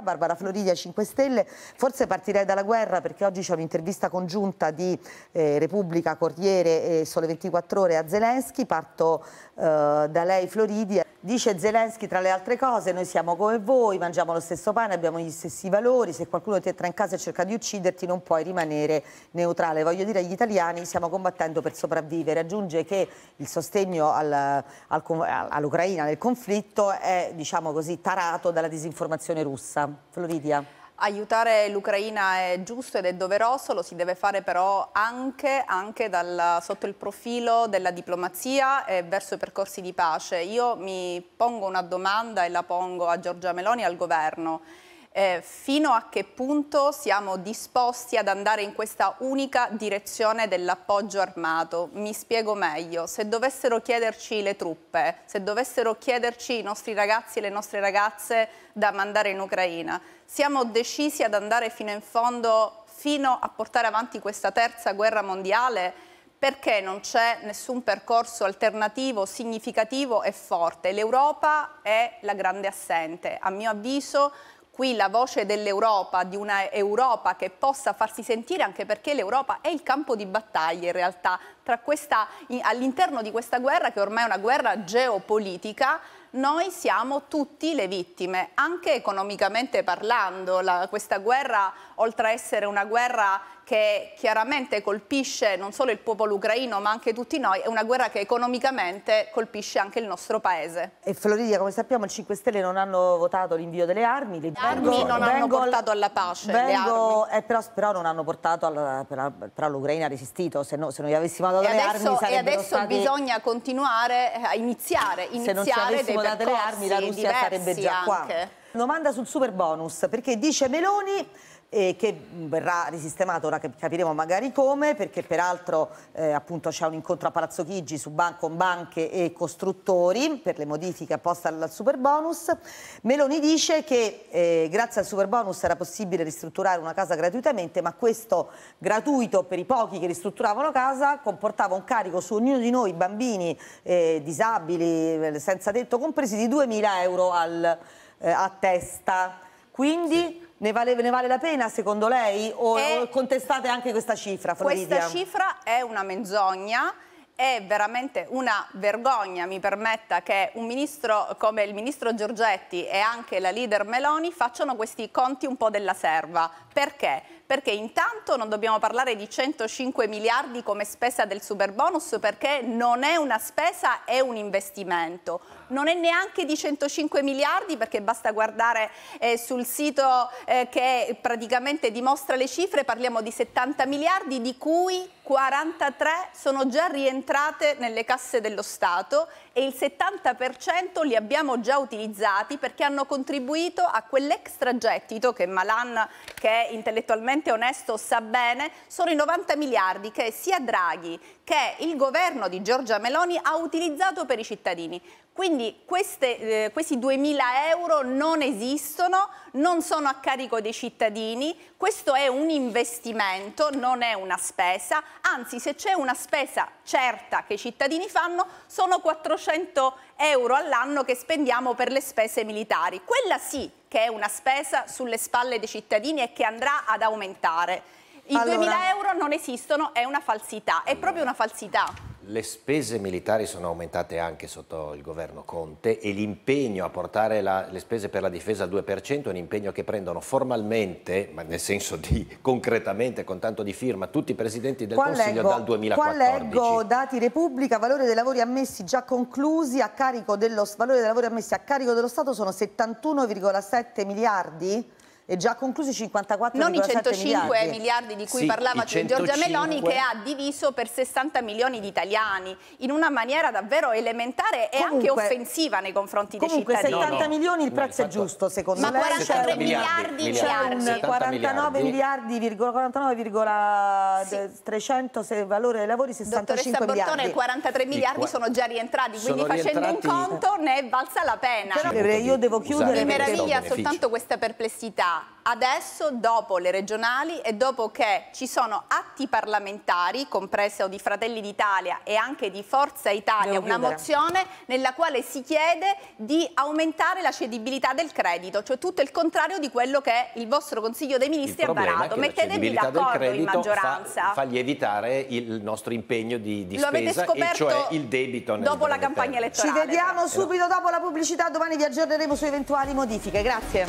Barbara Floridia 5 Stelle, forse partirei dalla guerra perché oggi c'è un'intervista congiunta di eh, Repubblica, Corriere e Sole 24 Ore a Zelensky, parto eh, da lei Floridia, dice Zelensky tra le altre cose noi siamo come voi, mangiamo lo stesso pane, abbiamo gli stessi valori, se qualcuno ti entra in casa e cerca di ucciderti non puoi rimanere neutrale, voglio dire agli italiani stiamo combattendo per sopravvivere, aggiunge che il sostegno al, al, all'Ucraina nel conflitto è diciamo così tarato dalla disinformazione russa questa, Floridia? Aiutare l'Ucraina è giusto ed è doveroso, lo si deve fare però anche, anche dal, sotto il profilo della diplomazia e verso i percorsi di pace. Io mi pongo una domanda e la pongo a Giorgia Meloni e al governo eh, fino a che punto siamo disposti ad andare in questa unica direzione dell'appoggio armato. Mi spiego meglio, se dovessero chiederci le truppe, se dovessero chiederci i nostri ragazzi e le nostre ragazze da mandare in Ucraina, siamo decisi ad andare fino in fondo, fino a portare avanti questa terza guerra mondiale? perché non c'è nessun percorso alternativo, significativo e forte. L'Europa è la grande assente. A mio avviso qui la voce dell'Europa, di una Europa che possa farsi sentire anche perché l'Europa è il campo di battaglia in realtà all'interno di questa guerra che ormai è una guerra geopolitica noi siamo tutti le vittime, anche economicamente parlando. La, questa guerra, oltre a essere una guerra che chiaramente colpisce non solo il popolo ucraino ma anche tutti noi, è una guerra che economicamente colpisce anche il nostro paese. E Floridia, come sappiamo, i 5 Stelle non hanno votato l'invio delle armi. Le armi vengo, non vengo, hanno portato alla pace. Vengo, eh, però, però, non hanno portato, alla, però l'Ucraina ha resistito, se, no, se noi avessimo dato e le adesso, armi E adesso stati... bisogna continuare a iniziare, iniziare dei da delle armi la Russia sarebbe già anche. Domanda sul super bonus, perché dice Meloni e che verrà risistemato, ora capiremo magari come, perché peraltro eh, appunto c'è un incontro a Palazzo Chigi su ban con banche e costruttori per le modifiche apposta al super bonus. Meloni dice che eh, grazie al super bonus era possibile ristrutturare una casa gratuitamente, ma questo gratuito per i pochi che ristrutturavano casa comportava un carico su ognuno di noi, bambini, eh, disabili, eh, senza detto compresi, di 2.000 euro al, eh, a testa. Quindi ne vale, ne vale, la pena secondo lei o, o contestate anche questa cifra? Floridia? Questa cifra è una menzogna è veramente una vergogna, mi permetta, che un ministro come il ministro Giorgetti e anche la leader Meloni facciano questi conti un po' della serva. Perché? perché intanto non dobbiamo parlare di 105 miliardi come spesa del super bonus perché non è una spesa, è un investimento. Non è neanche di 105 miliardi perché basta guardare eh, sul sito eh, che praticamente dimostra le cifre, parliamo di 70 miliardi di cui 43 sono già rientrate nelle casse dello Stato e il 70% li abbiamo già utilizzati perché hanno contribuito a quell'extragettito che Malan, che è intellettualmente onesto, sa bene, sono i 90 miliardi che sia Draghi che il governo di Giorgia Meloni ha utilizzato per i cittadini. Quindi queste, eh, questi 2.000 euro non esistono, non sono a carico dei cittadini, questo è un investimento, non è una spesa, anzi se c'è una spesa certa che i cittadini fanno sono 400 euro all'anno che spendiamo per le spese militari. Quella sì che è una spesa sulle spalle dei cittadini e che andrà ad aumentare. I allora... 2.000 euro non esistono, è una falsità, è proprio una falsità. Le spese militari sono aumentate anche sotto il governo Conte e l'impegno a portare la, le spese per la difesa al 2% è un impegno che prendono formalmente, ma nel senso di concretamente con tanto di firma, tutti i presidenti del qua Consiglio leggo, dal 2014. Qua leggo dati Repubblica, valore dei lavori ammessi già conclusi a carico dello, valore dei lavori ammessi a carico dello Stato sono 71,7 miliardi? e già conclusi 54 Non i 105 miliardi. miliardi di cui sì, parlava Giorgia Meloni che ha diviso per 60 milioni di italiani in una maniera davvero elementare e comunque, anche offensiva nei confronti dei comunque, cittadini. Comunque 70 no, no, milioni il prezzo no, è giusto secondo me. Ma 43 miliardi, c'è un 49 miliardi, 49,300 sì. valore dei lavori 65 miliardi. Dottoressa miliardi. Bortone 43 miliardi sono già rientrati, quindi sono facendo rientrati... un conto ne è valsa la pena. Però io devo chiudere. Mi meraviglia soltanto questa perplessità adesso dopo le regionali e dopo che ci sono atti parlamentari, compreso di Fratelli d'Italia e anche di Forza Italia, una mozione nella quale si chiede di aumentare la cedibilità del credito, cioè tutto il contrario di quello che il vostro Consiglio dei Ministri ha varato. Mettetevi d'accordo in maggioranza. Fa, fa, lievitare il nostro impegno di, di Lo spesa, e cioè il debito. Dopo la campagna elettorale. Ci vediamo subito dopo la pubblicità, domani vi aggiorneremo su eventuali modifiche. Grazie.